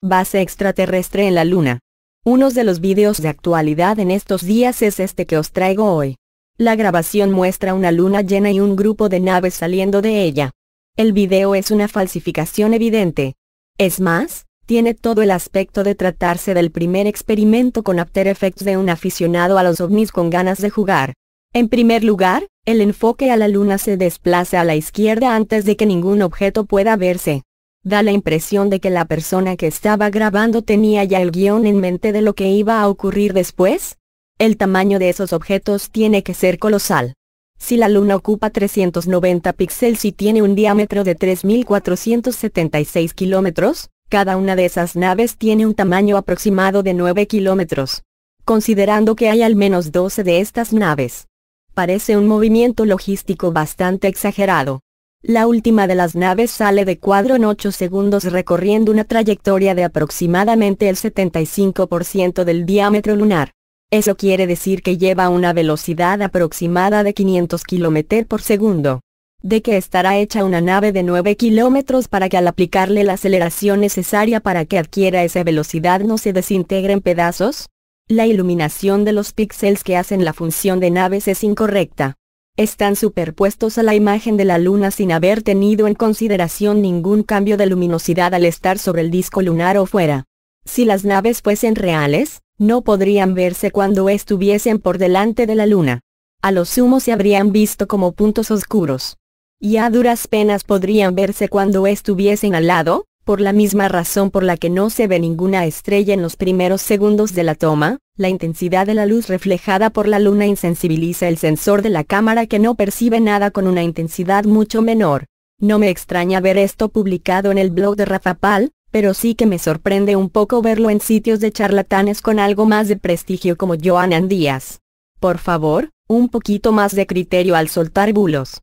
Base extraterrestre en la Luna. Uno de los vídeos de actualidad en estos días es este que os traigo hoy. La grabación muestra una luna llena y un grupo de naves saliendo de ella. El video es una falsificación evidente. Es más, tiene todo el aspecto de tratarse del primer experimento con After Effects de un aficionado a los ovnis con ganas de jugar. En primer lugar, el enfoque a la luna se desplaza a la izquierda antes de que ningún objeto pueda verse da la impresión de que la persona que estaba grabando tenía ya el guión en mente de lo que iba a ocurrir después? El tamaño de esos objetos tiene que ser colosal. Si la luna ocupa 390 píxeles y tiene un diámetro de 3.476 kilómetros, cada una de esas naves tiene un tamaño aproximado de 9 kilómetros. Considerando que hay al menos 12 de estas naves. Parece un movimiento logístico bastante exagerado. La última de las naves sale de cuadro en 8 segundos recorriendo una trayectoria de aproximadamente el 75% del diámetro lunar. Eso quiere decir que lleva una velocidad aproximada de 500 km por segundo. De qué estará hecha una nave de 9 km para que al aplicarle la aceleración necesaria para que adquiera esa velocidad no se desintegre en pedazos? La iluminación de los píxeles que hacen la función de naves es incorrecta están superpuestos a la imagen de la Luna sin haber tenido en consideración ningún cambio de luminosidad al estar sobre el disco lunar o fuera. Si las naves fuesen reales, no podrían verse cuando estuviesen por delante de la Luna. A lo sumo se habrían visto como puntos oscuros. Y a duras penas podrían verse cuando estuviesen al lado, por la misma razón por la que no se ve ninguna estrella en los primeros segundos de la toma, la intensidad de la luz reflejada por la luna insensibiliza el sensor de la cámara que no percibe nada con una intensidad mucho menor. No me extraña ver esto publicado en el blog de Rafa Pal, pero sí que me sorprende un poco verlo en sitios de charlatanes con algo más de prestigio como Joanan Díaz. Por favor, un poquito más de criterio al soltar bulos.